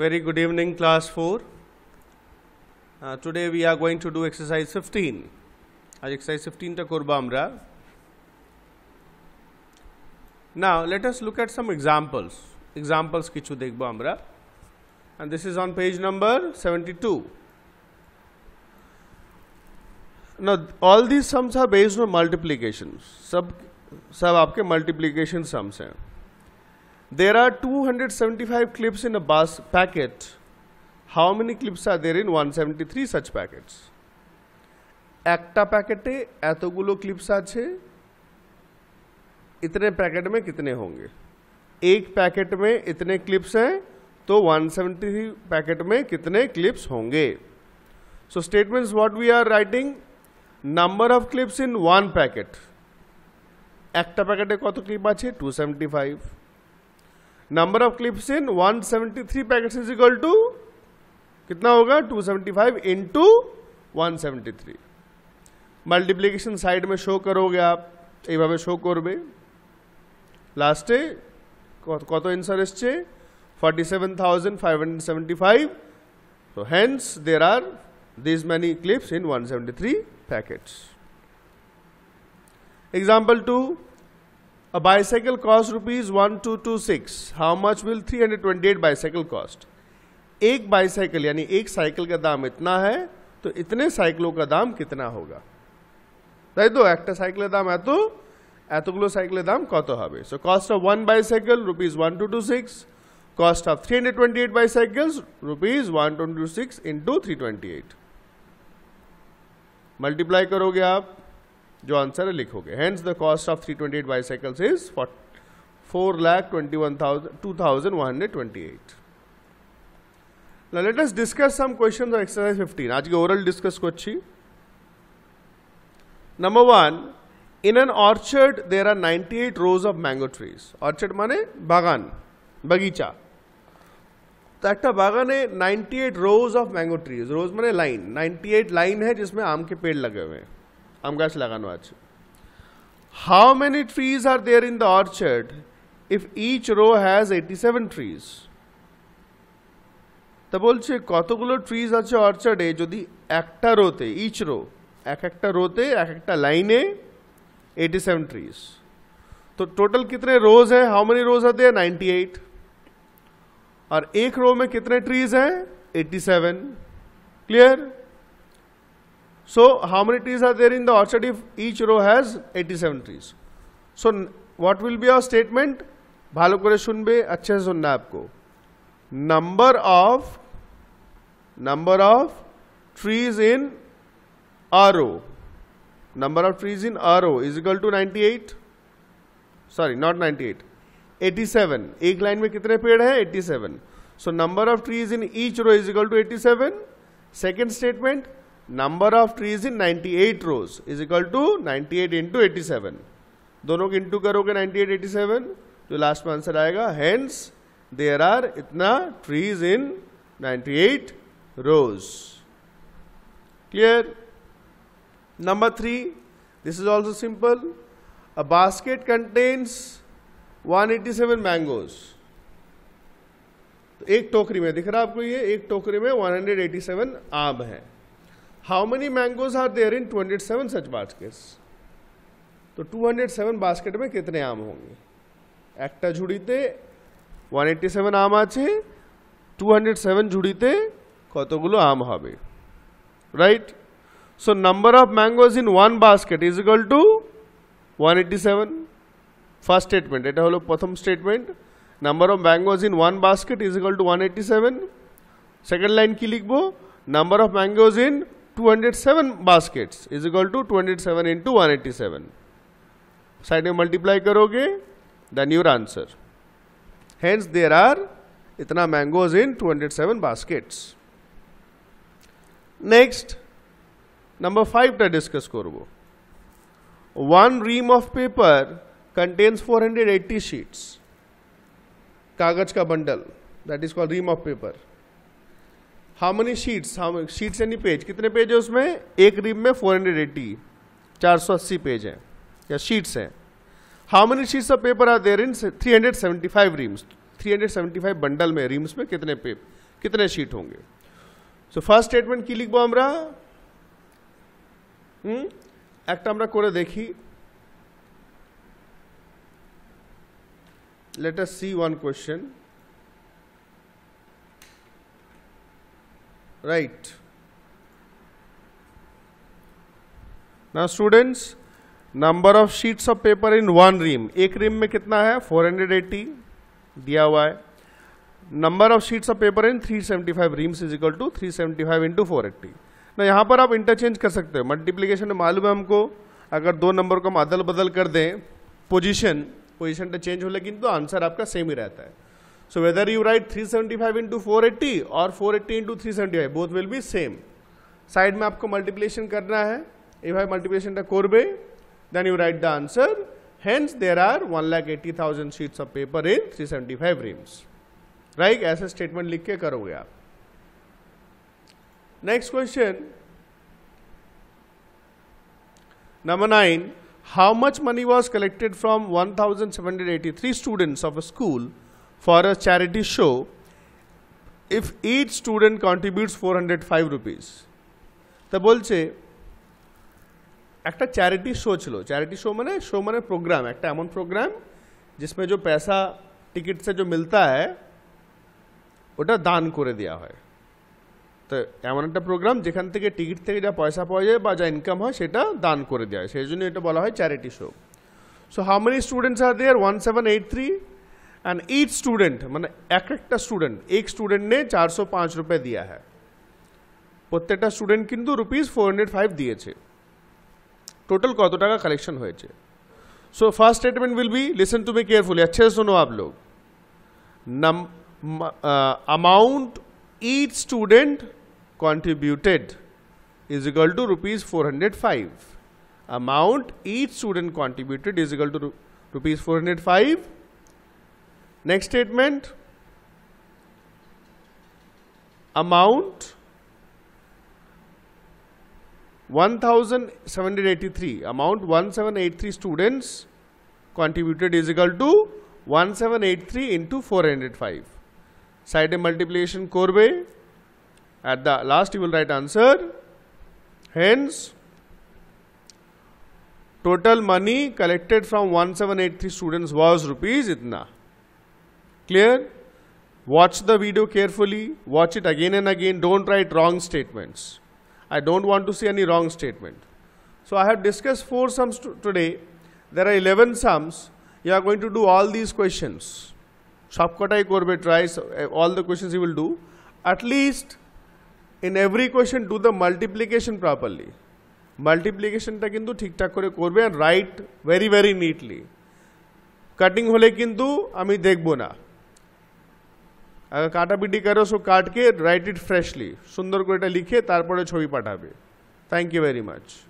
Very good evening class 4. Uh, today we are going to do exercise 15. আজ exercise 15 ta korbo amra Now let us look at some examples. Examples kichu dekhbo amra and this is on page number 72. Now all these sums are based on multiplications. sab sab aapke multiplication sums hain There are 275 clips in a bus packet. How many clips are there in 173 such packets? একটা প্যাকেটে এতগুলো clips আছে इतने packet में कितने होंगे एक packet में इतने क्लिप्स हैं तो 173 पैकेट में कितने क्लिप्स होंगे so statements what we are writing number of clips in one packet একটা প্যাকেটে কত ক্লিপ আছে 275 number of clips in 173 packets is equal to कितना होगा 275 सेवेंटी 173 मल्टीप्लीकेशन साइड में शो करोगे आप ये शो कर लास्टे कत एंसर इस 47,575 so hence there are these many clips in 173 packets example two A bicycle costs rupees six. How much will eight bicycle cost? एक bicycle यानी एक cycle का दाम इतना है तो इतने साइकिलों का दाम कितना होगा তাইতো একটা সাইকেলের দাম এত এতগুলো সাইকেলের দাম কত হবে so cost of one bicycle rupees one two two six cost of three hundred twenty eight bicycles rupees one two two six into three twenty eight multiply करोगे आप जो आंसर है लिखोगे hence the cost of three twenty eight bicycles is four lakh twenty one thousand two thousand one hundred twenty eight Now let us discuss some questions of exercise 15. आज के oral discuss को अच्छी number one in an orchard there are 98 rows of mango trees orchard माने बागान बगीचा तो एक बागान है 98 rows of mango trees rows माने लाइन 98 लाइन है जिसमें आम के पेड़ लगे हुए हैं আমরা اسئله আনো আছি how many trees are there in the orchard if each row has 87 trees তাহলে বলছো কতগুলো ট্রিজ আছে অర్చারডে যদি একটা রো তে ইচ রো এক একটা রো তে এক একটা লাইনে 87 ট্রিজ তো টোটাল কত রোস হে how many rows are there 98 আর এক রো মে কত ট্রিজ হে 87 clear So how many trees are there in the orchard if each row has 87 trees? So what will be our statement? भालो करे सुन बे अच्छे से सुनना आपको number of number of trees in R O number of trees in R O is equal to 98 sorry not 98 87 एक लाइन में कितने पेड़ हैं 87 so number of trees in each row is equal to 87 second statement number of trees in 98 rows is equal to 98 eight into eighty दोनों को into करोगे 98 87 तो लास्ट में आंसर आएगा हेंस देर आर इतना trees in 98 rows clear number three this is also simple a basket contains 187 mangoes तो एक टोकरी में दिख रहा है आपको ये एक टोकरी में 187 आम है how many mangoes are there in 207 such baskets तो 207 बास्केट में कितने आम होंगे একটা ঝুড়িতে 187 আম আছে 207 ঝুড়িতে কতগুলো আম হবে right so number of mangoes in one basket is equal to 187 first statement এটা হলো প্রথম statement number of mangoes in one basket is equal to 187 second line কি লিখবো number of mangoes in 207 baskets is equal to 207 into 187 side में multiply करोगे then your answer hence there are इतना mangoes in 207 baskets next number five टा discuss करब one रीम of paper contains 480 sheets कागज का bundle that is called ream of paper how many sheets sheets यानी page कितने page है उसमें एक रिम में फोर हंड्रेड एट्टी चार सौ अस्सी पेज है या शीट्स हैं how many sheets of paper are there in three hundred seventy five reams three hundred seventy five bundle में रिम्स में कितने पे कितने शीट होंगे सो फर्स्ट स्टेटमेंट की লিখবো हमारा হুম একটা আমরা করে सी one question right now students number of sheets of paper in one ream एक रीम में कितना है 480 दिया हुआ है number of sheets of paper in 375 reams is equal to 375 seventy five into four ना यहाँ पर आप इंटरचेंज कर सकते हो मल्टीप्लीकेशन में मालूम है हमको अगर दो नंबर को हम अदल बदल कर दें पोजीशन पोजीशन तो चेंज हो लेकिन तो आंसर आपका सेम ही रहता है So whether you write 375 into 480 और 480 into 375, both will be same. Side में आपको मल्टीप्लीकेशन करना है इफ आई मल्टीप्लीकेशन द कोरबे then you write the answer hence there are one lakh eighty thousand sheets of paper in three seventy five reams right ऐसे statement लिख के करोगे आप next question number nine how much money was collected from one thousand seven hundred eighty three students of school for a charity show if each student contributes 405 rupees তা বলছে একটা charity show ছিল charity show মানে show মানে programme একটা এমন programme जिसमें যে পয়সা টিকিট সে जो मिलता ওটা দান করে দেওয়া হয় তো এমন একটা প্রোগ্রাম যেখান থেকে টিকিট থেকে যা পয়সা পাওয়া যায় বা যা ইনকাম হয় সেটা দান করে দেওয়া হয় সেই জন্য এটা বলা হয় charity show so how many students are there one seven eight three and each student मैंने एक एक स्टूडेंट एक स्टूडेंट ने चार सौ पाँच रुपये दिया है प्रत्येक स्टूडेंट কিন্তু रुपीज फोर हंड्रेड फाइव दिए टोटल कत टा कलेक्शन हो so first statement will be listen to me carefully अच्छे से सुनो आप लोग amount each student contributed is equal to rupees four hundred five amount each student contributed is equal to rupees four hundred five Next statement amount 1783 amount 1783 students contributed is equal to 1783 into 405 side multiplication corbe at the last you will write answer hence total money collected from 1783 students was rupees itna Clear? Watch the video carefully. Watch it again and again. Don't write wrong statements. I don't want to see any wrong statement. So I have discussed four sums today. There are 11 sums. You are going to do all these questions. Shopkotai Korbe tries eh, all the questions you will do. At least in every question do the multiplication properly. মাল্টিপ্লিকেশনটা thik ঠিকঠাক kore korbe and write very very neatly. Cutting হলে কিন্তু ami দেখব na. কাটাপিটি করো so কাটকে write it freshly সুন্দর করে এটা লিখে তারপরে ছবি পাঠাবে থ্যাংক ইউ ভেরি মাচ